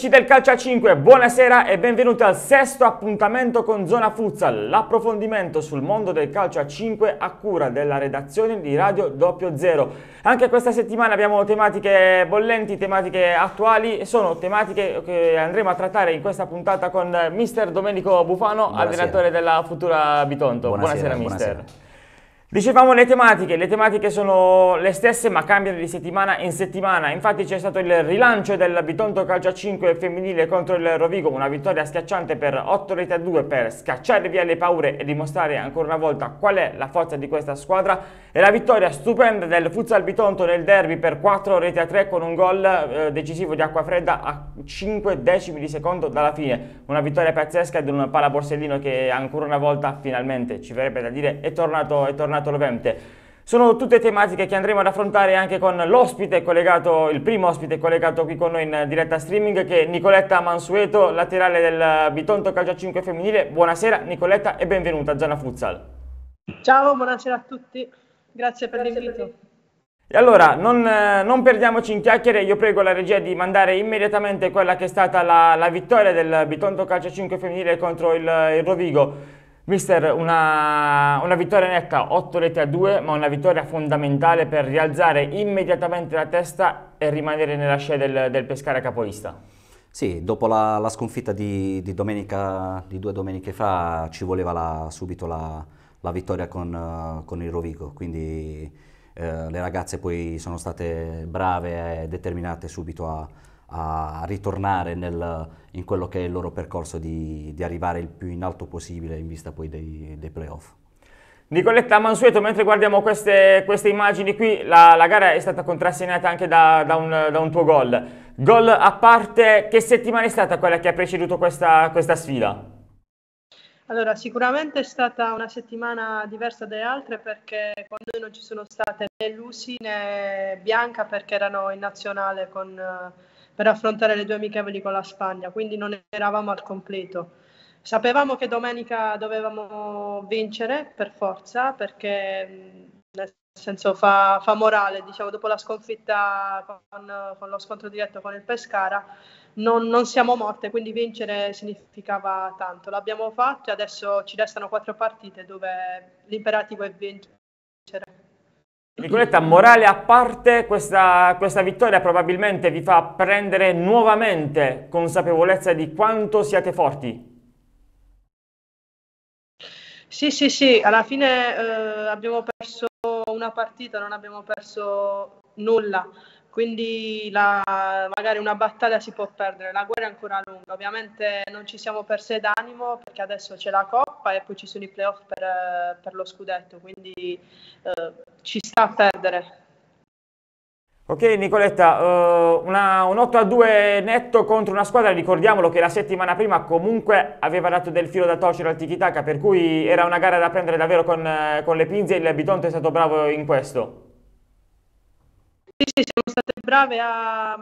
Amici del Calcio a 5, buonasera e benvenuti al sesto appuntamento con Zona Futsal, l'approfondimento sul mondo del calcio a 5 a cura della redazione di Radio Doppio Zero. Anche questa settimana abbiamo tematiche bollenti, tematiche attuali, sono tematiche che andremo a trattare in questa puntata con mister Domenico Bufano, buonasera. allenatore della futura Bitonto. Buonasera, buonasera mister. Buonasera. Dicevamo le tematiche, le tematiche sono le stesse ma cambiano di settimana in settimana, infatti c'è stato il rilancio del Bitonto Calcio 5 femminile contro il Rovigo, una vittoria schiacciante per 8 reti a 2 per scacciare via le paure e dimostrare ancora una volta qual è la forza di questa squadra e la vittoria stupenda del Futsal Bitonto nel derby per 4 reti a 3 con un gol eh, decisivo di acqua fredda a 5 decimi di secondo dalla fine, una vittoria pazzesca di un pala Borsellino che ancora una volta finalmente ci verrebbe da dire è tornato, è tornato campionato Levante. Sono tutte tematiche che andremo ad affrontare anche con l'ospite collegato, il primo ospite collegato qui con noi in diretta streaming che è Nicoletta Mansueto, laterale del Bitonto Calcio 5 femminile. Buonasera Nicoletta e benvenuta a Zona Futsal. Ciao, buonasera a tutti. Grazie per Grazie l'invito. e allora, non, eh, non, perdiamoci in chiacchiere, io prego la regia di mandare immediatamente quella che è stata la, la vittoria del Bitonto Calcio 5 femminile contro il, il Rovigo. Mister, una, una, vittoria netta, 8 reti a 2, ma una vittoria fondamentale per rialzare immediatamente la testa e rimanere nella scia del, del Pescara capolista. Sì, dopo la, la sconfitta di, di, domenica, di, due domeniche fa ci voleva la, subito la, la vittoria con, eh, con, il Rovigo, quindi eh, le ragazze poi sono state brave e determinate subito a, a ritornare nel, in quello che è il loro percorso di, di, arrivare il più in alto possibile in vista poi dei, dei playoff. Nicoletta Mansueto, mentre guardiamo queste, queste immagini qui, la, la, gara è stata contrassegnata anche da, da, un, da un, tuo gol. Gol a parte, che settimana è stata quella che ha preceduto questa, questa sfida? Allora, sicuramente è stata una settimana diversa dalle altre perché con noi non ci sono state né Lucy né Bianca perché erano in nazionale con per affrontare le due amichevoli con la Spagna, quindi non eravamo al completo. Sapevamo che domenica dovevamo vincere per forza, perché nel senso fa, fa morale, diciamo, dopo la sconfitta con, con, lo scontro diretto con il Pescara, non, non, siamo morte, quindi vincere significava tanto. L'abbiamo fatto e adesso ci restano quattro partite dove l'imperativo è vincere Nicoletta, morale a parte, questa, questa, vittoria probabilmente vi fa prendere nuovamente consapevolezza di quanto siate forti. Sì, sì, sì, alla fine eh, abbiamo perso una partita, non abbiamo perso nulla quindi la, magari una battaglia si può perdere, la guerra è ancora lunga, ovviamente non ci siamo perse d'animo perché adesso c'è la coppa e poi ci sono i playoff per, eh, per lo scudetto, quindi eh, ci sta a perdere. Ok Nicoletta, eh, una, un 8 a 2 netto contro una squadra, ricordiamolo che la settimana prima comunque aveva dato del filo da torcere al Tikitaka, per cui era una gara da prendere davvero con, eh, con le pinze e il Bitonto è stato bravo in questo. Sì, sì, siamo state brave a,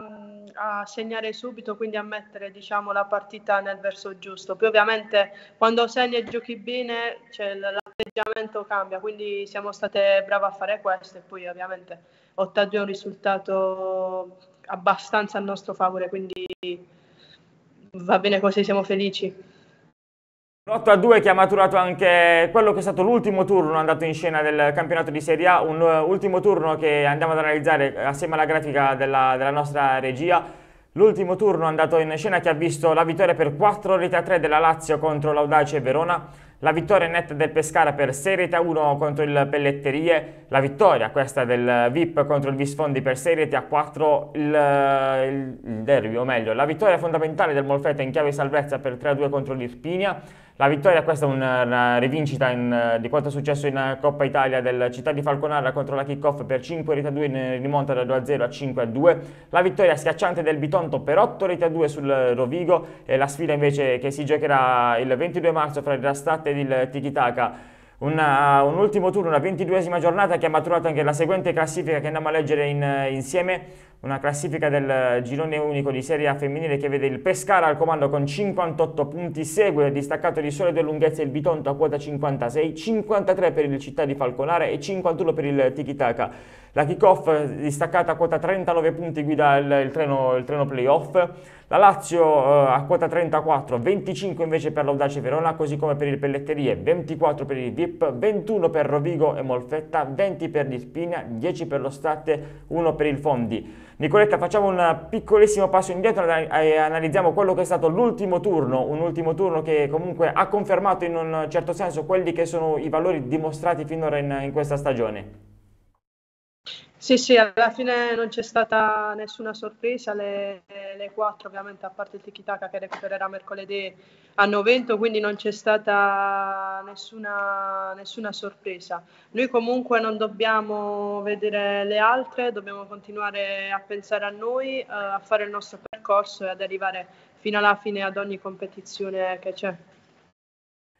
a, segnare subito, quindi a mettere diciamo, la partita nel verso giusto. Poi ovviamente quando segni e giochi bene cioè, l'atteggiamento cambia, quindi siamo state brave a fare questo e poi ovviamente è un risultato abbastanza a nostro favore, quindi va bene così, siamo felici. 8 a 2 che ha maturato anche quello che è stato l'ultimo turno andato in scena del campionato di Serie A, un eh, ultimo turno che andiamo ad analizzare eh, assieme alla grafica della, della nostra regia. L'ultimo turno andato in scena che ha visto la vittoria per 4 rete a 3 della Lazio contro l'Audace e Verona, la vittoria netta del Pescara per 6 rete a 1 contro il Pelletterie, la vittoria questa del VIP contro il Visfondi per 6 rete a 4 eh, il, il derby, o meglio, la vittoria fondamentale del Molfetta in chiave salvezza per 3 a 2 contro l'Irpinia, la vittoria, questa è una, una rivincita in, eh, di quanto è successo in eh, Coppa Italia del Città di Falconara contro la kickoff per 5 reti a 2 in rimonta da 2 a 0 a 5 a 2. La vittoria schiacciante del Bitonto per 8 reti a 2 sul Rovigo e la sfida invece che si giocherà il 22 marzo fra il Rastat ed il Tikitaka. Una, un ultimo turno, una ventiduesima giornata che ha maturato anche la seguente classifica che andiamo a leggere in, insieme, una classifica del girone unico di Serie A femminile che vede il Pescara al comando con 58 punti, segue distaccato di sole due lunghezze il Bitonto a quota 56, 53 per il Città di Falconare e 51 per il Tikitaka. La kickoff distaccata a quota 39 punti guida il, il treno, il treno playoff. La Lazio eh, a quota 34, 25 invece per l'Audace Verona, così come per il Pelletterie, 24 per il VIP, 21 per Rovigo e Molfetta, 20 per l'Ispina, 10 per lo State, 1 per il Fondi. Nicoletta, facciamo un piccolissimo passo indietro e analizziamo quello che è stato l'ultimo turno, un ultimo turno che comunque ha confermato in un certo senso quelli che sono i valori dimostrati finora in, in questa stagione. Sì, sì, alla fine non c'è stata nessuna sorpresa, le, le 4 ovviamente a parte il Tikitaka che recupererà mercoledì hanno vinto, quindi non c'è stata nessuna, nessuna, sorpresa. Noi comunque non dobbiamo vedere le altre, dobbiamo continuare a pensare a noi, eh, a fare il nostro percorso e ad arrivare fino alla fine ad ogni competizione che c'è.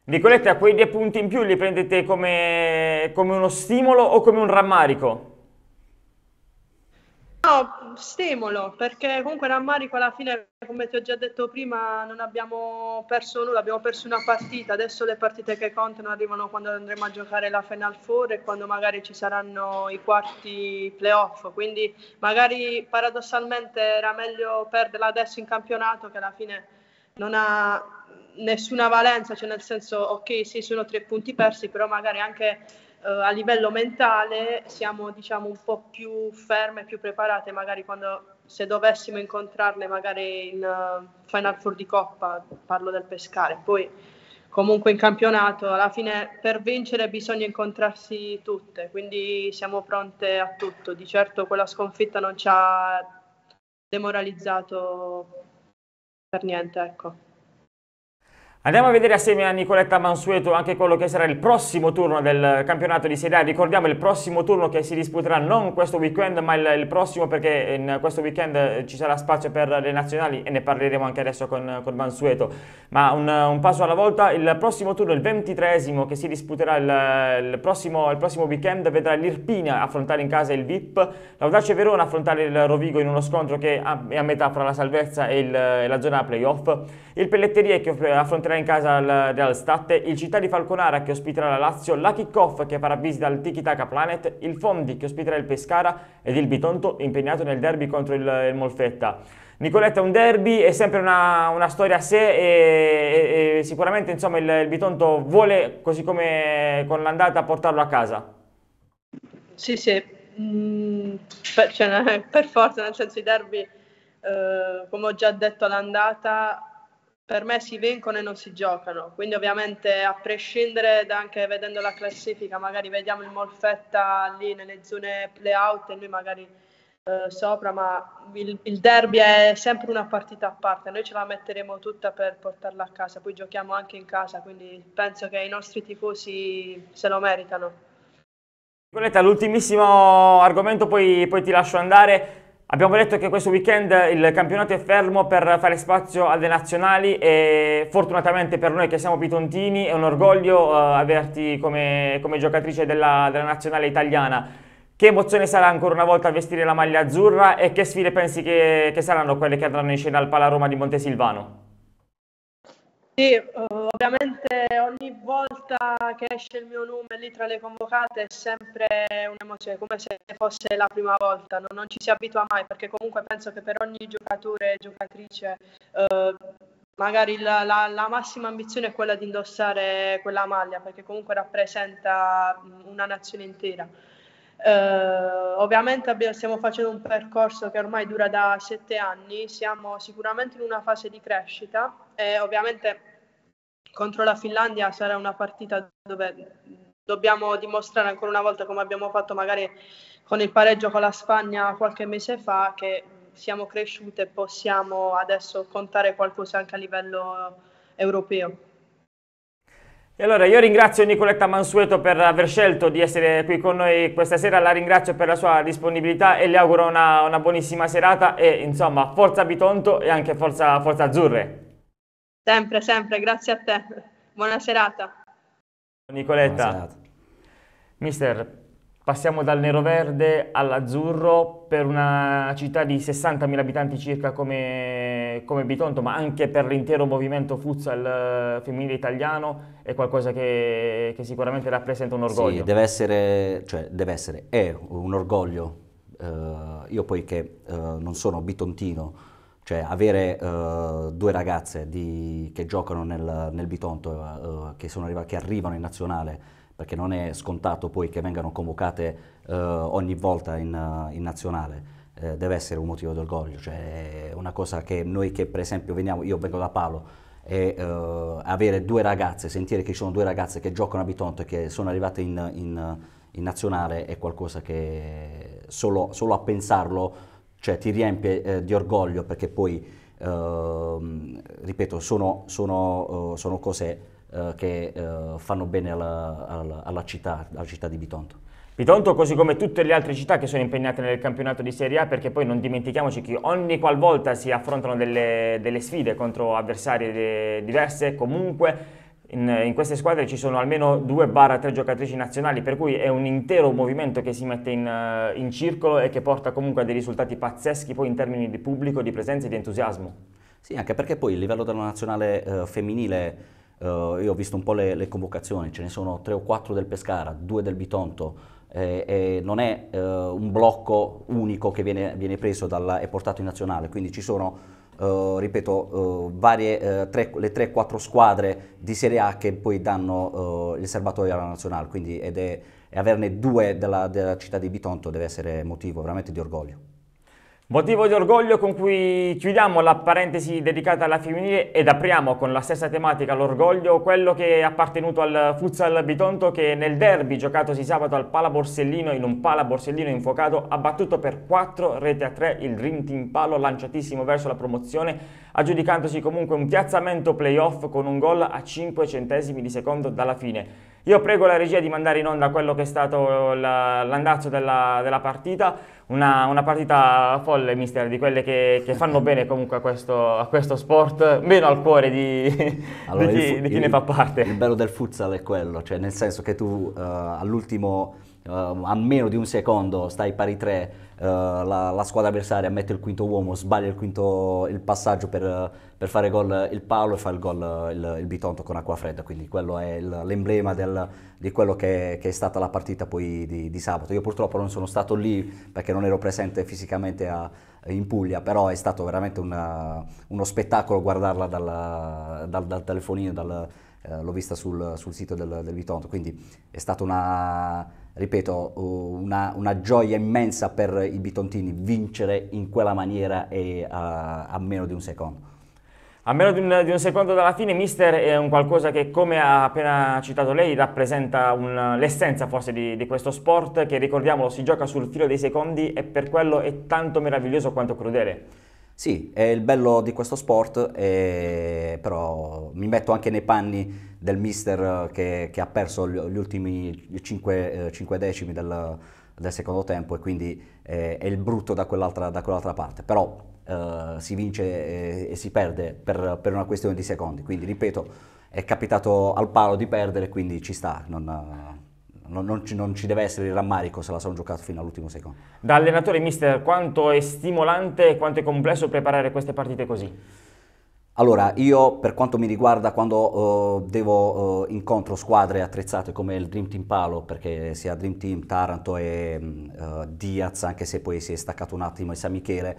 Nicoletta, quei due punti in più li prendete come, come uno stimolo o come un rammarico? No, stimolo, perché comunque rammarico alla fine, come ti ho già detto prima, non abbiamo perso nulla, abbiamo perso una partita, adesso le partite che contano arrivano quando andremo a giocare la Final Four e quando magari ci saranno i quarti playoff, quindi magari paradossalmente era meglio perderla adesso in campionato che alla fine non ha nessuna valenza, cioè nel senso ok sì sono tre punti persi, però magari anche eh, a livello mentale siamo diciamo un po' più ferme, più preparate magari quando se dovessimo incontrarle magari in uh, Final Four di Coppa, parlo del pescare, poi comunque in campionato alla fine per vincere bisogna incontrarsi tutte, quindi siamo pronte a tutto, di certo quella sconfitta non ci ha demoralizzato per niente, ecco. Andiamo a vedere assieme a Nicoletta Mansueto anche quello che sarà il prossimo turno del campionato di Serie A. Ricordiamo il prossimo turno che si disputerà non questo weekend ma il, il prossimo perché in questo weekend eh, ci sarà spazio per le nazionali e ne parleremo anche adesso con, con Mansueto. Ma un, un, passo alla volta, il prossimo turno, il ventitreesimo che si disputerà il, il, prossimo, il prossimo weekend vedrà l'Irpina affrontare in casa il VIP, l'Audace Verona affrontare il Rovigo in uno scontro che è a metà fra la salvezza e, il, e la zona playoff, il Pelletterie che affronterà in casa al Realstat, il Città di Falconara che ospiterà la Lazio, la Kickoff che farà visita al Tiki Taka Planet, il Fondi che ospiterà il Pescara ed il Bitonto impegnato nel derby contro il, il Molfetta. Nicoletta un derby, è sempre una, una storia a sé e, e, e sicuramente insomma, il, il Bitonto vuole, così come con l'andata, portarlo a casa. Sì, sì, mm, per, cioè, per, forza, nel senso i derby, eh, come ho già detto l'andata per me si vincono e non si giocano. Quindi ovviamente a prescindere da anche vedendo la classifica, magari vediamo il Molfetta lì nelle zone play-out e lui magari eh, sopra, ma il, il, derby è sempre una partita a parte, noi ce la metteremo tutta per portarla a casa, poi giochiamo anche in casa, quindi penso che i nostri tifosi se lo meritano. Nicoletta, l'ultimissimo argomento, poi, poi ti lascio andare. Abbiamo detto che questo weekend il campionato è fermo per fare spazio alle nazionali e fortunatamente per noi che siamo pitontini è un orgoglio eh, averti come, come giocatrice della, della, nazionale italiana. Che emozione sarà ancora una volta vestire la maglia azzurra e che sfide pensi che, che saranno quelle che andranno in scena al Palaroma di Montesilvano? Sì, eh, ovviamente ogni volta che esce il mio nome lì tra le convocate è sempre un'emozione, come se fosse la prima volta, no? non ci si abitua mai perché comunque penso che per ogni giocatore e giocatrice eh, magari la, la, la, massima ambizione è quella di indossare quella maglia perché comunque rappresenta mm, una nazione intera. Eh, ovviamente abbiamo, stiamo facendo un percorso che ormai dura da sette anni, siamo sicuramente in una fase di crescita e ovviamente contro la Finlandia sarà una partita dove dobbiamo dimostrare ancora una volta come abbiamo fatto magari con il pareggio con la Spagna qualche mese fa che siamo cresciute e possiamo adesso contare qualcosa anche a livello eh, europeo. E allora io ringrazio Nicoletta Mansueto per aver scelto di essere qui con noi questa sera, la ringrazio per la sua disponibilità e le auguro una, una buonissima serata e insomma forza Bitonto e anche forza, forza Azzurre. Sempre, sempre, grazie a te. Buona serata. Nicoletta. Buona serata. Mister, Passiamo dal nero-verde all'azzurro per una città di 60.000 abitanti circa come, come, Bitonto, ma anche per l'intero movimento futsal eh, femminile italiano è qualcosa che, che sicuramente rappresenta un orgoglio. Sì, deve essere, cioè deve essere, è un orgoglio. Uh, io poiché uh, eh, non sono bitontino, cioè avere uh, due ragazze di, che giocano nel, nel Bitonto, che, arriva, che arrivano in nazionale, perché non è scontato poi che vengano convocate eh, ogni volta in, eh, in nazionale. Eh, deve essere un motivo d'orgoglio, cioè una cosa che noi che per esempio veniamo, io vengo da Palo e eh, avere due ragazze, sentire che ci sono due ragazze che giocano a Bitonto e che sono arrivate in, in, in nazionale è qualcosa che solo, solo, a pensarlo cioè, ti riempie eh, di orgoglio perché poi, ehm, ripeto, sono, sono, eh, sono cose eh, che eh, fanno bene alla, alla, alla, città, alla città di Bitonto. Bitonto, così come tutte le altre città che sono impegnate nel campionato di Serie A, perché poi non dimentichiamoci che ogni qualvolta si affrontano delle, delle sfide contro avversarie eh, diverse, comunque in, in, queste squadre ci sono almeno 2-3 giocatrici nazionali, per cui è un intero movimento che si mette in, eh, in, circolo e che porta comunque a dei risultati pazzeschi poi in termini di pubblico, di presenza e di entusiasmo. Sì, anche perché poi il livello della nazionale eh, femminile Uh, io ho visto un po' le, le, convocazioni, ce ne sono tre o quattro del Pescara, due del Bitonto. Eh, eh, non è eh, un blocco unico che viene, viene preso e portato in nazionale, quindi ci sono, eh, ripeto, eh, varie, tre, le 3-4 squadre di Serie A che poi danno il serbatoio alla nazionale, quindi ed è, e averne due della, della città di Bitonto deve essere motivo veramente di orgoglio. Motivo di orgoglio con cui chiudiamo la parentesi dedicata alla femminile ed apriamo con la stessa tematica l'orgoglio, quello che è appartenuto al Futsal Bitonto che nel derby giocatosi sabato al Pala Borsellino in un Pala Borsellino infuocato ha battuto per 4 rete a 3 il Dream Team Palo lanciatissimo verso la promozione aggiudicandosi comunque un piazzamento playoff con un gol a 5 centesimi di secondo dalla fine. Io prego la regia di mandare in onda quello che è stato l'andazzo della, della, partita, una, una, partita folle, mister, di quelle che, che fanno bene comunque a questo, a questo, sport, meno al cuore di, allora, di chi, di chi il, ne fa parte. Il bello del futsal è quello, cioè nel senso che tu uh, all'ultimo Ehm, a meno di un secondo stai pari 3, eh, la, la, squadra avversaria mette il quinto uomo, sbaglia il, quinto, il passaggio per, per, fare gol il Paolo e fa il gol il, il Bitonto con acqua fredda, quindi quello è il, l'emblema del, di quello che, che, è stata la partita poi di, di, sabato. Io purtroppo non sono stato lì perché non ero presente fisicamente a, in Puglia, però è stato veramente una, uno spettacolo guardarla dalla, dal, dal, telefonino, dal, eh, l'ho vista sul, sul sito del, del Bitonto, quindi è stata una ripeto, uh, una, una, gioia immensa per i bitontini vincere in quella maniera e a, uh, a meno di un secondo. A meno di un, di un, secondo dalla fine, mister è un qualcosa che, come ha appena citato lei, rappresenta l'essenza forse di, di, questo sport che, ricordiamolo, si gioca sul filo dei secondi e per quello è tanto meraviglioso quanto crudele. Sì, è il bello di questo sport, eh, però mi metto anche nei panni del mister eh, che, che, ha perso gli ultimi 5, 5 eh, decimi del, del, secondo tempo e quindi eh, è il brutto da quell'altra, da quell'altra parte. Però eh, si vince e, e si perde per, per, una questione di secondi. Quindi ripeto, è capitato al palo di perdere, quindi ci sta. Non, non, non, ci, non, ci, deve essere il rammarico se la sono giocata fino all'ultimo secondo. Da allenatore mister, quanto è stimolante e quanto è complesso preparare queste partite così? Allora, io per quanto mi riguarda quando uh, devo, uh, incontro squadre attrezzate come il Dream Team Palo, perché sia Dream Team Taranto e uh, Diaz, anche se poi si è staccato un attimo e San Michele,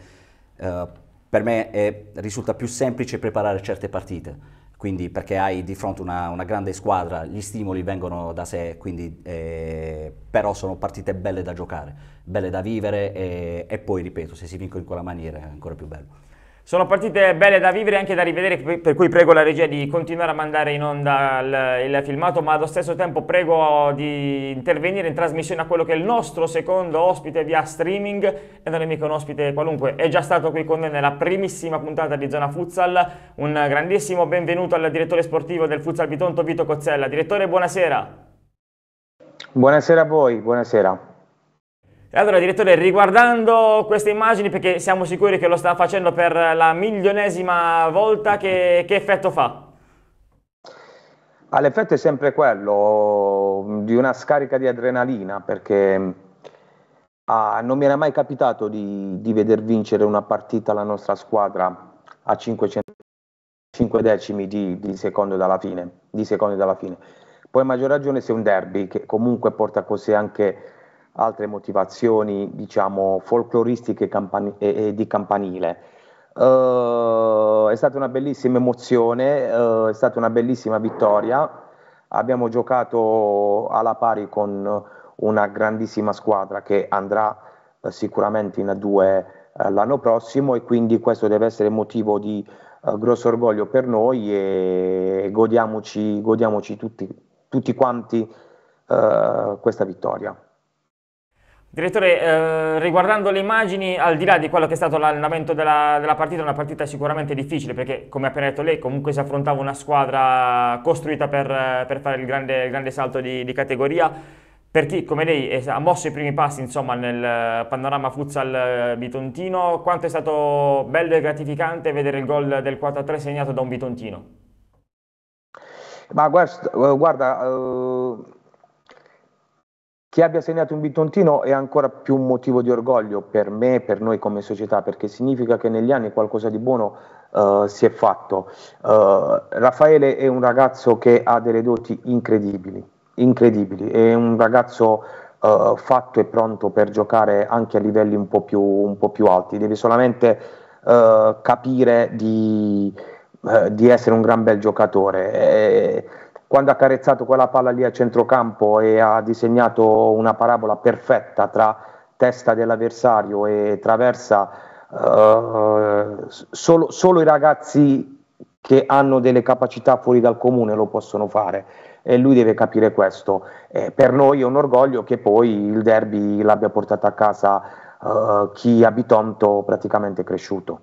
per me è, risulta più semplice preparare certe partite. Quindi perché hai di fronte una, una grande squadra, gli stimoli vengono da sé, quindi, eh, però sono partite belle da giocare, belle da vivere e, e poi, ripeto, se si vincono in quella maniera è ancora più bello. Sono partite belle da vivere e anche da rivedere, per cui prego la regia di continuare a mandare in onda il, il, filmato, ma allo stesso tempo prego di intervenire in trasmissione a quello che è il nostro secondo ospite via streaming, e non è mica un ospite qualunque, è già stato qui con noi nella primissima puntata di Zona Futsal, un grandissimo benvenuto al direttore sportivo del Futsal Bitonto Vito Cozzella. Direttore, buonasera. Buonasera a voi, buonasera. E allora direttore, riguardando queste immagini, perché siamo sicuri che lo sta facendo per la milionesima volta, che, che effetto fa? All'effetto è sempre quello di una scarica di adrenalina, perché ah, non mi era mai capitato di, di, veder vincere una partita la nostra squadra a 500, 5 decimi di, di, secondo dalla fine, di secondo dalla fine. Poi a maggior ragione se è un derby che comunque porta così anche altre motivazioni, diciamo, folcloristiche campan- e, e, di campanile. Uh, è stata una bellissima emozione, uh, è stata una bellissima vittoria. Abbiamo giocato alla pari con una grandissima squadra che andrà uh, sicuramente in A2 l'anno prossimo e quindi questo deve essere motivo di grosso orgoglio per noi e godiamoci, godiamoci tutti, tutti quanti questa vittoria. Direttore, eh, riguardando le immagini, al di là di quello che è stato l'allenamento della, della, partita, una partita sicuramente difficile perché, come ha appena detto lei, comunque si affrontava una squadra costruita per, per fare il grande, il grande salto di, di, categoria. Per chi, come lei, è, ha mosso i primi passi insomma, nel panorama futsal eh, bitontino, quanto è stato bello e gratificante vedere il gol del 4-3 segnato da un bitontino? Ma guarda... guarda uh che abbia segnato un bitontino è ancora più un motivo di orgoglio per me e per noi come società, perché significa che negli anni qualcosa di buono uh, si è fatto. Uh, Raffaele è un ragazzo che ha delle doti incredibili, incredibili. è un ragazzo uh, fatto e pronto per giocare anche a livelli un po' più, un po più alti, deve solamente capire di, di, essere un gran bel giocatore. E, quando ha carezzato quella palla lì a centrocampo e ha disegnato una parabola perfetta tra testa dell'avversario e traversa, eh, solo, solo, i ragazzi che hanno delle capacità fuori dal comune lo possono fare e lui deve capire questo. Eh, per noi è un orgoglio che poi il derby l'abbia portato a casa eh, chi abitonto praticamente è cresciuto.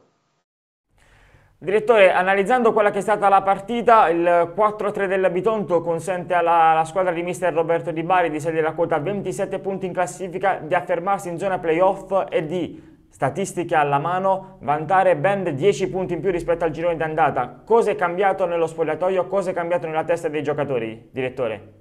Direttore, analizzando quella che è stata la partita, il 4-3 del Bitonto consente alla, alla, squadra di mister Roberto Di Bari di salire la quota 27 punti in classifica, di affermarsi in zona playoff e di, statistiche alla mano, vantare ben 10 punti in più rispetto al girone d'andata. Cosa è cambiato nello spogliatoio, cosa è cambiato nella testa dei giocatori, direttore?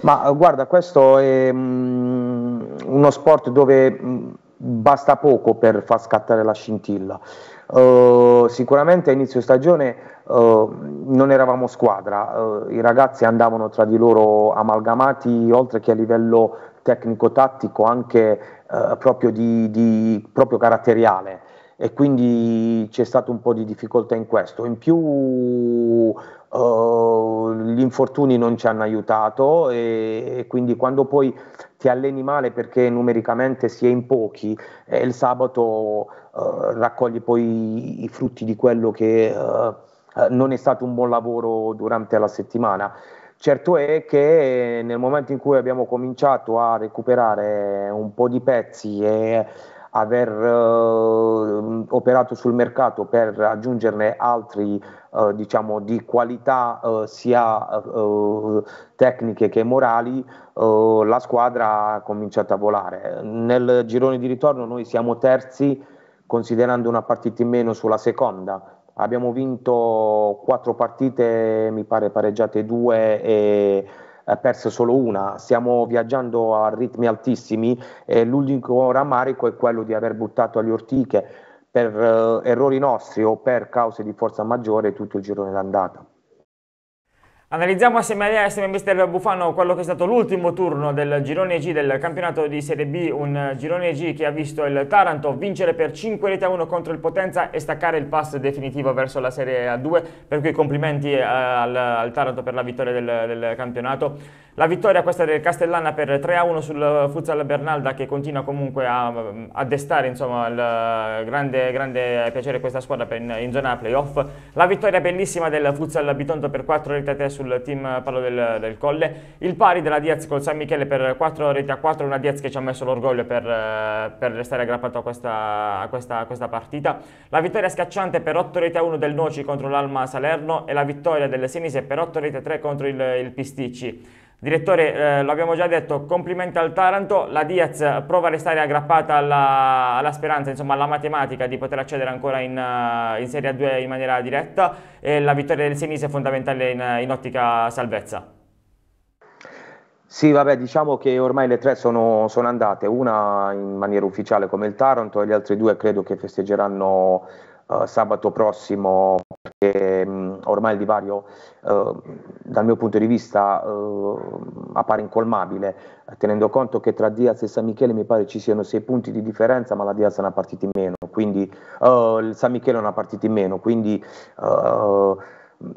Ma guarda, questo è um, uno sport dove... Um, basta poco per far scattare la scintilla. Eh, sicuramente a inizio stagione uh, non eravamo squadra, uh, i ragazzi andavano tra di loro amalgamati oltre che a livello tecnico-tattico anche proprio, di, di, proprio caratteriale e quindi c'è stato un po' di difficoltà in questo. In più uh, gli infortuni non ci hanno aiutato e, e, quindi quando poi ti alleni male perché numericamente si è in pochi, eh, il sabato eh, raccoglie poi i frutti di quello che eh, eh, non è stato un buon lavoro durante la settimana. Certo è che nel momento in cui abbiamo cominciato a recuperare un po' di pezzi e aver eh, operato sul mercato per aggiungerne altri eh, diciamo, di qualità eh, sia tecniche che morali, la squadra ha cominciato a volare. Nel girone di ritorno noi siamo terzi considerando una partita in meno sulla seconda. Abbiamo vinto quattro partite, mi pare pareggiate due e eh, perse solo una. Stiamo viaggiando a ritmi altissimi e l'unico rammarico è quello di aver buttato agli ortiche per eh, errori nostri o per cause di forza maggiore tutto il girone d'andata. Analizziamo assieme a, assieme a mister Bufano quello che è stato l'ultimo turno del girone G del campionato di Serie B, un girone G che ha visto il Taranto vincere per 5 reti a 1 contro il Potenza e staccare il pass definitivo verso la Serie A2, per cui complimenti eh, al, al Taranto per la vittoria del, del campionato. La vittoria questa del Castellana per 3 1 sul Futsal Bernalda che continua comunque a, a destare insomma, il grande, grande piacere questa squadra in, in zona playoff. La vittoria bellissima del Futsal Bitonto per 4 reti a 3 sul sul team parlo del, del Colle, il pari della Diaz con San Michele per 4 reti a 4, una Diaz che ci ha messo l'orgoglio per, eh, per, restare aggrappato a questa, a, questa, a questa, partita, la vittoria scacciante per 8 reti a 1 del Noci contro l'Alma Salerno e la vittoria del Senise per 8 reti a 3 contro il, il Pisticci. Direttore, eh, abbiamo già detto, complimenti al Taranto, la Diaz prova a restare aggrappata alla, alla speranza, insomma alla matematica di poter accedere ancora in, eh, in Serie A2 in maniera diretta e la vittoria del Senise è fondamentale in, in ottica salvezza. Sì, vabbè, diciamo che ormai le tre sono, sono, andate, una in maniera ufficiale come il Taranto e le altre due credo che festeggeranno eh, sabato prossimo, perché mh, mm, ormai il divario eh, dal mio punto di vista eh, appare incolmabile, tenendo conto che tra Diaz e San Michele mi pare ci siano sei punti di differenza, ma la Diaz ne ha partiti meno, quindi eh, il San Michele non ha partiti meno, quindi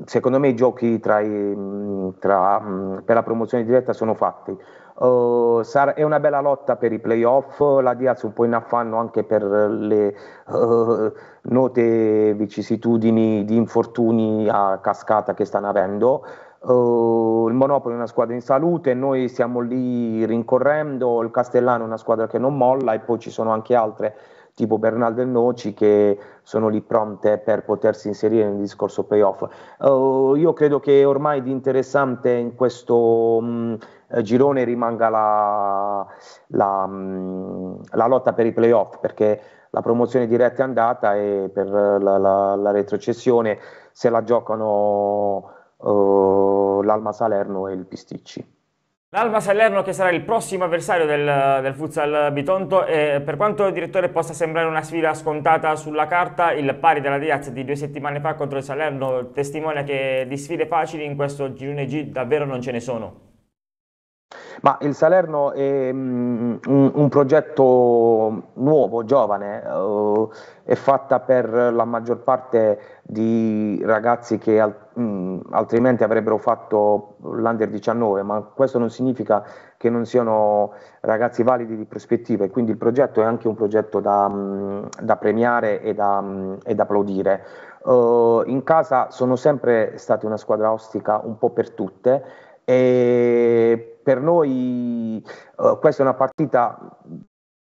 secondo me i giochi tra i, mm, tra, mm, per la promozione diretta sono fatti. Uh, sar- è una bella lotta per i playoff, la Diaz un po' in affanno anche per le uh, note vicissitudini di infortuni a cascata che stanno avendo. Uh, il Monopoli è una squadra in salute, noi stiamo lì rincorrendo, il Castellano è una squadra che non molla e poi ci sono anche altre tipo Bernardo e Noci che sono lì pronte per potersi inserire nel discorso playoff. Uh, io credo che ormai di interessante in questo mh, mm, eh, girone rimanga la, la, mh, mm, la, lotta per i playoff perché la promozione diretta è andata e per la, la retrocessione se la giocano uh, l'Alma Salerno e il Pisticci. L'Alba Salerno che sarà il prossimo avversario del, del futsal Bitonto e per quanto il direttore possa sembrare una sfida scontata sulla carta, il pari della Diaz di due settimane fa contro il Salerno testimonia che di sfide facili in questo girone G davvero non ce ne sono. Ma il Salerno è mm, un, un, progetto nuovo, giovane, uh, è fatta per la maggior parte di ragazzi che al, um, altrimenti avrebbero fatto l'Under 19, ma questo non significa che non siano ragazzi validi di prospettiva e quindi il progetto è anche un progetto da, um, da premiare e da, e da applaudire. Uh, in casa sono sempre state una squadra ostica un po' per tutte e per noi eh, questa è una partita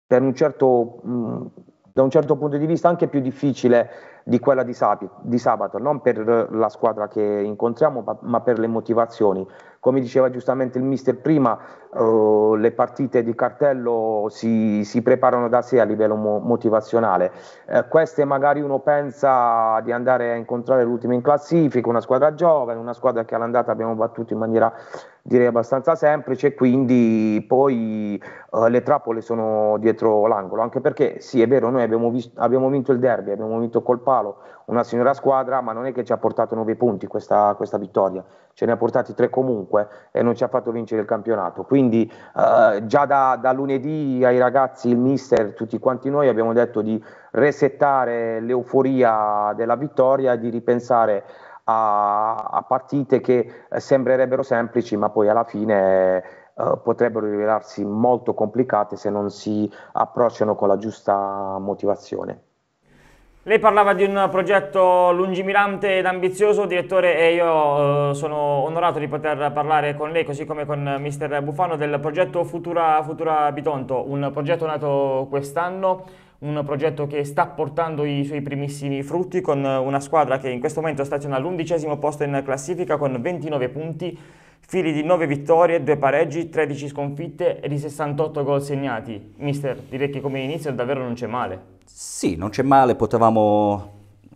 per un certo, mh, mm, da un certo punto di vista anche più difficile di quella di, sapi, di, sabato, non per la squadra che incontriamo, ma, per le motivazioni. Come diceva giustamente il mister prima, eh, le partite di cartello si, si, preparano da sé a livello mo- motivazionale. Eh, queste magari uno pensa di andare a incontrare l'ultima in classifica, una squadra giovane, una squadra che all'andata abbiamo battuto in maniera direi abbastanza semplice, quindi poi eh, le trappole sono dietro l'angolo, anche perché sì è vero, noi abbiamo, vist- abbiamo vinto il derby, abbiamo vinto col Parma, Palo, una signora squadra, ma non è che ci ha portato 9 punti questa, questa vittoria, ce ne ha portati 3 comunque e non ci ha fatto vincere il campionato. Quindi eh, già da, da, lunedì ai ragazzi, il mister, tutti quanti noi abbiamo detto di resettare l'euforia della vittoria e di ripensare a, a partite che eh, sembrerebbero semplici, ma poi alla fine... Uh, potrebbero rivelarsi molto complicate se non si approcciano con la giusta motivazione. Lei parlava di un progetto lungimirante ed ambizioso, direttore, e io eh, sono onorato di poter parlare con lei, così come con eh, mister Bufano, del progetto Futura, Futura Bitonto, un progetto nato quest'anno, un progetto che sta portando i suoi primissimi frutti con una squadra che in questo momento staziona all'undicesimo posto in classifica con 29 punti, fili di 9 vittorie, 2 pareggi, 13 sconfitte e di 68 gol segnati. Mister, direi che come inizio davvero non c'è male. Sì, non c'è male, potevamo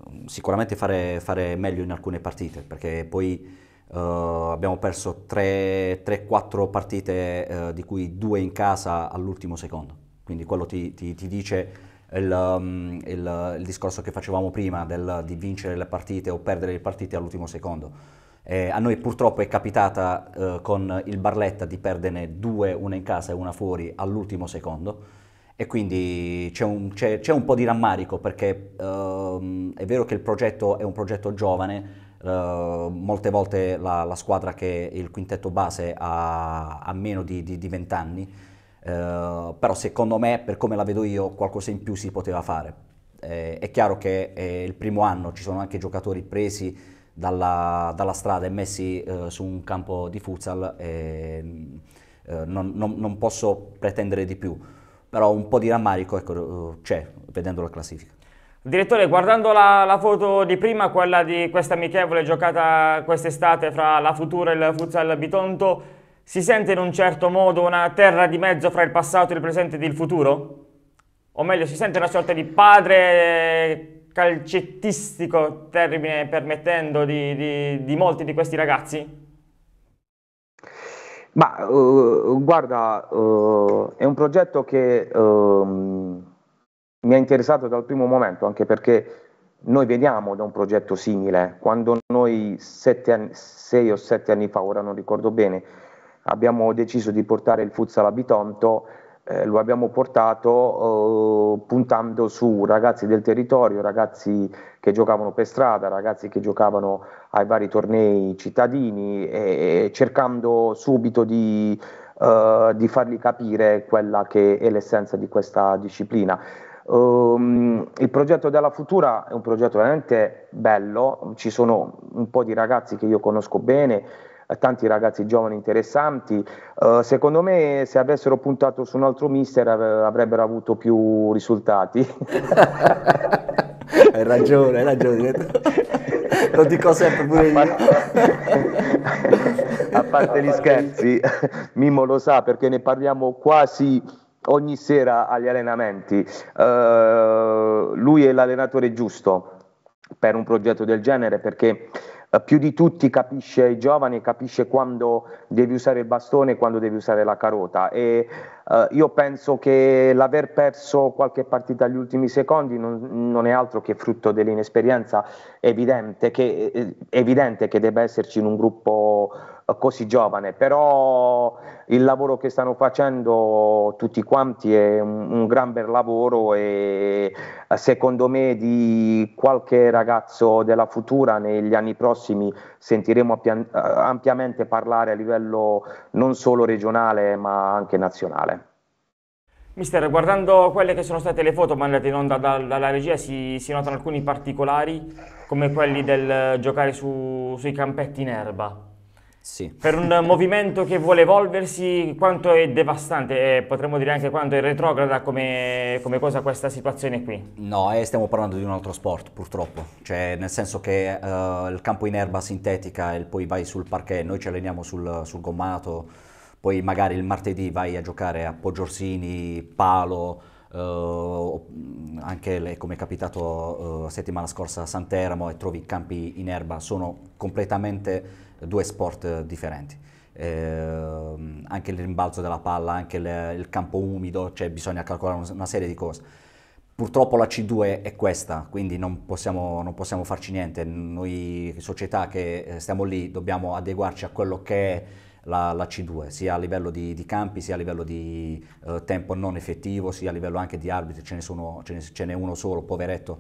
mm, sicuramente fare, fare, meglio in alcune partite, perché poi uh, abbiamo perso 3-4 partite, uh, di cui 2 in casa all'ultimo secondo. Quindi quello ti, ti, ti dice il, um, il, il, discorso che facevamo prima del, di vincere le partite o perdere le partite all'ultimo secondo eh, a noi purtroppo è capitata eh, con il Barletta di perderne due, una in casa e una fuori, all'ultimo secondo. E quindi c'è un, c'è, c'è un po' di rammarico perché ehm, è vero che il progetto è un progetto giovane, Uh, molte volte la, la, squadra che il quintetto base ha, ha meno di, di, di 20 anni, uh, eh, però secondo me, per come la vedo io, qualcosa in più si poteva fare. Eh, è chiaro che eh, il primo anno ci sono anche giocatori presi dalla, dalla strada e messi eh, su un campo di futsal e, eh, non, non, non, posso pretendere di più, però un po' di rammarico ecco, eh, c'è vedendo la classifica. Direttore, guardando la, la, foto di prima, quella di questa amichevole giocata quest'estate fra la Futura e il Futsal Bitonto, si sente in un certo modo una terra di mezzo fra il passato, il presente ed il futuro? O meglio, si sente una sorta di padre calcettistico termine permettendo di, di, di molti di questi ragazzi? Ma uh, guarda, uh, è un progetto che uh, mi ha interessato dal primo momento, anche perché noi veniamo da un progetto simile. Quando noi anni, sei o sette anni fa, ora non ricordo bene, abbiamo deciso di portare il futsal a Bitonto, eh, lo abbiamo portato eh, puntando su ragazzi del territorio, ragazzi che giocavano per strada, ragazzi che giocavano ai vari tornei cittadini, e, e cercando subito di, eh, di, fargli capire quella che è l'essenza di questa disciplina. Um, il progetto della Futura è un progetto veramente bello, ci sono un po' di ragazzi che io conosco bene, tanti ragazzi giovani interessanti. Uh, secondo me se avessero puntato su un altro mister avrebbero avuto più risultati. hai ragione, hai ragione. Lo dico sempre pure io. A parte gli scherzi, Mimmo lo sa perché ne parliamo quasi ogni sera agli allenamenti. Uh, lui è l'allenatore giusto per un progetto del genere perché eh, più di tutti capisce i giovani, capisce quando devi usare il bastone e quando devi usare la carota. E, eh, io penso che l'aver perso qualche partita agli ultimi secondi non, non è altro che frutto dell'inesperienza. evidente che, eh, evidente che debba esserci in un gruppo così giovane, però il lavoro che stanno facendo tutti quanti è un, un, gran bel lavoro e eh, secondo me di qualche ragazzo della futura negli anni prossimi sentiremo ampi- eh, ampiamente parlare a livello non solo regionale ma anche nazionale. Mister, guardando quelle che sono state le foto mandate in onda da, dalla regia, si, si, notano alcuni particolari, come quelli del eh, giocare su, sui campetti in erba. Sì. Per un movimento che vuole evolversi, quanto è devastante e eh, potremmo dire anche quanto è retrograda come, come, cosa questa situazione qui? No, eh, stiamo parlando di un altro sport purtroppo, cioè nel senso che uh, il campo in erba sintetica e poi vai sul parquet, noi ci alleniamo sul, sul gommato, poi magari il martedì vai a giocare a Poggiorsini, Palo, Uh, anche le, come è capitato uh, settimana scorsa a Santeramo e trovi campi in erba, sono completamente due sport eh, differenti. Eh, anche il rimbalzo della palla, anche le, il campo umido, cioè bisogna calcolare una serie di cose. Purtroppo la C2 è questa, quindi non possiamo, non possiamo farci niente. Noi società che eh, stiamo lì dobbiamo adeguarci a quello che è la, la C2, sia a livello di, di, campi, sia a livello di eh, tempo non effettivo, sia a livello anche di arbitri, ce, sono, ce, ne, ce n'è uno solo, poveretto,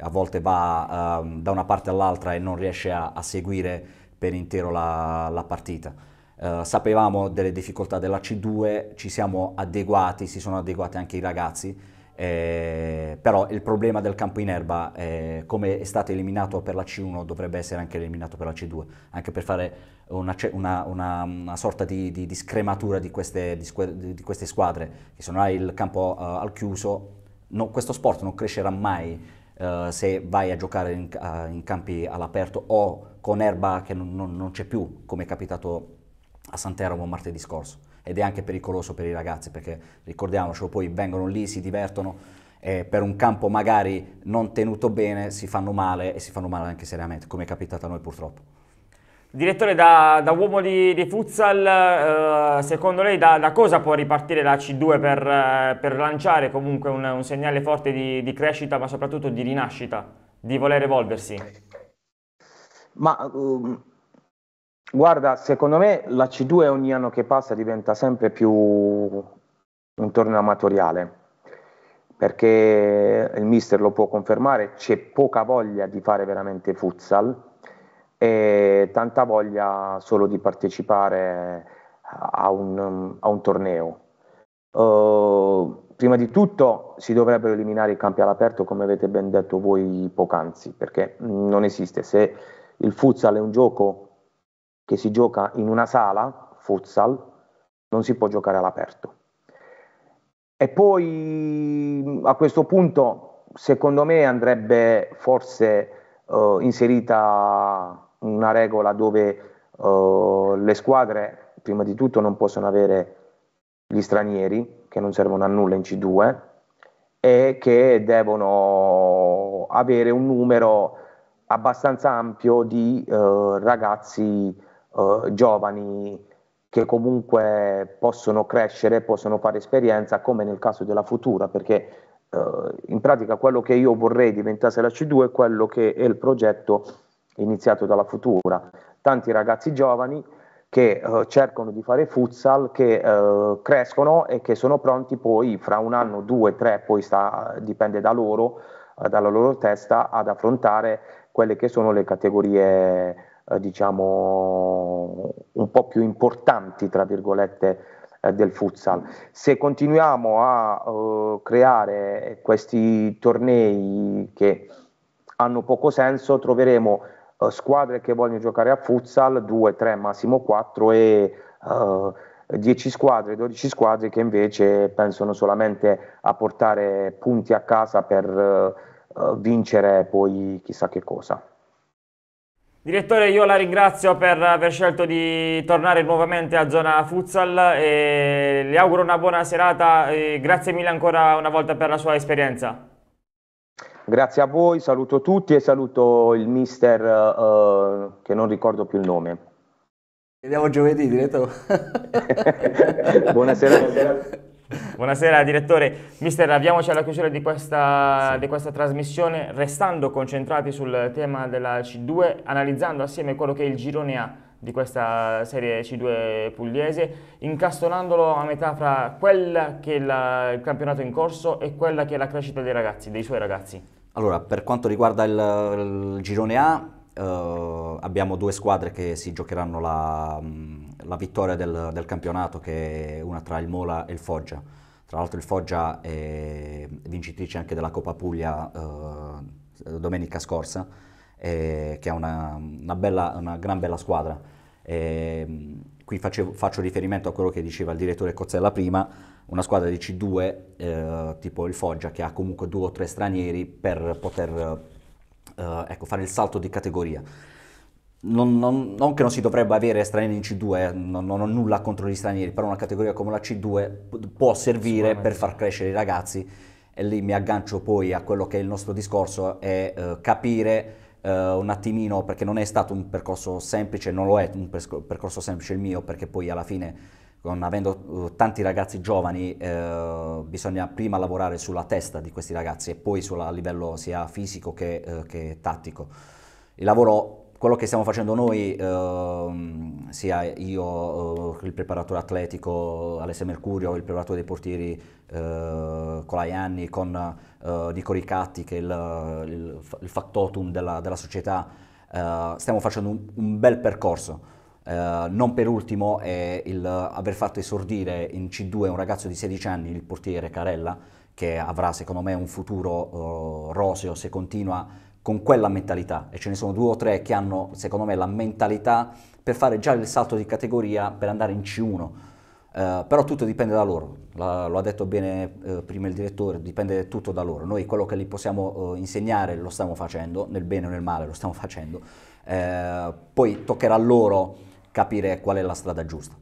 a volte va eh, da una parte all'altra e non riesce a, a seguire per intero la, la partita. Uh, sapevamo delle difficoltà della C2, ci siamo adeguati, si sono adeguati anche i ragazzi, eh, però il problema del campo in erba, eh, come è stato eliminato per la C1, dovrebbe essere anche eliminato per la C2, anche per fare una, una, una, una sorta di, di, di, scrematura di queste, di, di queste squadre, che se non hai il campo uh, al chiuso, no, questo sport non crescerà mai uh, se vai a giocare in, in campi all'aperto o con erba che non, non, non c'è più, come è capitato a Santeramo martedì scorso. Ed è anche pericoloso per i ragazzi, perché ricordiamocelo, poi vengono lì, si divertono, e per un campo magari non tenuto bene si fanno male e si fanno male anche seriamente, come è capitato a noi purtroppo. Direttore, da, da uomo di, di futsal, eh, secondo lei da, da, cosa può ripartire la C2 per, eh, per lanciare comunque un, un, segnale forte di, di crescita, ma soprattutto di rinascita, di voler evolversi? Ma um, guarda, secondo me la C2 ogni anno che passa diventa sempre più un torneo amatoriale, perché il mister lo può confermare, c'è poca voglia di fare veramente futsal e tanta voglia solo di partecipare a un, a un torneo. Uh, prima di tutto si dovrebbero eliminare i campi all'aperto, come avete ben detto voi poc'anzi, perché non esiste. Se il futsal è un gioco che si gioca in una sala, futsal, non si può giocare all'aperto. E poi a questo punto, secondo me, andrebbe forse uh, inserita una regola dove uh, le squadre, prima di tutto, non possono avere gli stranieri, che non servono a nulla in C2, e che devono avere un numero abbastanza ampio di eh, ragazzi eh, giovani che comunque possono crescere, possono fare esperienza, come nel caso della Futura, perché eh, in pratica quello che io vorrei diventasse la C2 è quello che è il progetto iniziato dalla Futura. Tanti ragazzi giovani che eh, cercano di fare futsal, che eh, crescono e che sono pronti poi fra un anno, due, tre, poi sta, dipende da loro, eh, dalla loro testa, ad affrontare quelle che sono le categorie eh, diciamo un po' più importanti tra virgolette eh, del futsal. Se continuiamo a eh, creare questi tornei che hanno poco senso troveremo eh, squadre che vogliono giocare a futsal, 2, 3, massimo 4 e 10 eh, squadre, 12 squadre che invece pensano solamente a portare punti a casa per eh, vincere poi chissà che cosa. Direttore, io la ringrazio per aver scelto di tornare nuovamente a zona futsal e le auguro una buona serata e grazie mille ancora una volta per la sua esperienza. Grazie a voi, saluto tutti e saluto il mister uh, che non ricordo più il nome. Vediamo giovedì, direttore. Buonasera. Buonasera direttore, mister avviamoci alla chiusura di questa, sì. di questa, trasmissione restando concentrati sul tema della C2 analizzando assieme quello che è il girone A di questa serie C2 pugliese incastonandolo a metà fra quella che è la, il campionato in corso e quella che è la crescita dei ragazzi, dei suoi ragazzi. Allora per quanto riguarda il, il girone A eh, abbiamo due squadre che si giocheranno la... Mh, mm, la vittoria del, del, campionato che è una tra il Mola e il Foggia. Tra l'altro il Foggia è vincitrice anche della Coppa Puglia eh, domenica scorsa, eh, che è una, una, bella, una, gran bella squadra. Eh, qui facevo, faccio riferimento a quello che diceva il direttore Cozzella prima, una squadra di C2 eh, tipo il Foggia che ha comunque due o tre stranieri per poter eh, ecco, fare il salto di categoria non, non, non, che non si dovrebbe avere stranieri in C2, eh, non, non, ho nulla contro gli stranieri, però una categoria come la C2 può servire per far crescere i ragazzi e lì mi aggancio poi a quello che è il nostro discorso, è eh, capire eh, un attimino, perché non è stato un percorso semplice, non lo è un percorso semplice il mio, perché poi alla fine con, avendo uh, tanti ragazzi giovani eh, bisogna prima lavorare sulla testa di questi ragazzi e poi sulla, a livello sia fisico che, eh, che tattico. Il lavoro quello che stiamo facendo noi, ehm, sia io, eh, il preparatore atletico Alessio Mercurio, il preparatore dei portieri eh, Colaianni, con eh, Nico Ricatti che è il, il, il factotum della, della società, eh, stiamo facendo un, un bel percorso. Eh, non per ultimo è il aver fatto esordire in C2 un ragazzo di 16 anni, il portiere Carella, che avrà secondo me un futuro eh, roseo se continua con quella mentalità e ce ne sono due o tre che hanno secondo me la mentalità per fare già il salto di categoria per andare in C1. Uh, eh, però tutto dipende da loro, la, lo ha detto bene uh, prima il direttore, dipende tutto da loro. Noi quello che li possiamo uh, insegnare lo stiamo facendo, nel bene o nel male lo stiamo facendo. poi toccherà a loro capire qual è la strada giusta.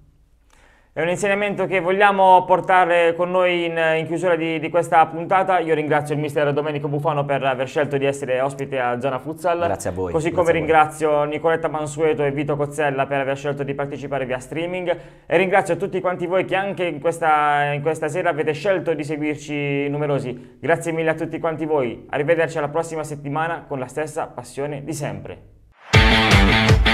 È un insegnamento che vogliamo portare con noi in, in chiusura di, di, questa puntata. Io ringrazio il mister Domenico Bufano per aver scelto di essere ospite a Zona Futsal. Grazie a voi. Così come ringrazio Nicoletta Mansueto e Vito Cozzella per aver scelto di partecipare via streaming. E ringrazio tutti quanti voi che anche in questa, in questa sera avete scelto di seguirci numerosi. Grazie mille a tutti quanti voi. Arrivederci alla prossima settimana con la stessa passione di sempre.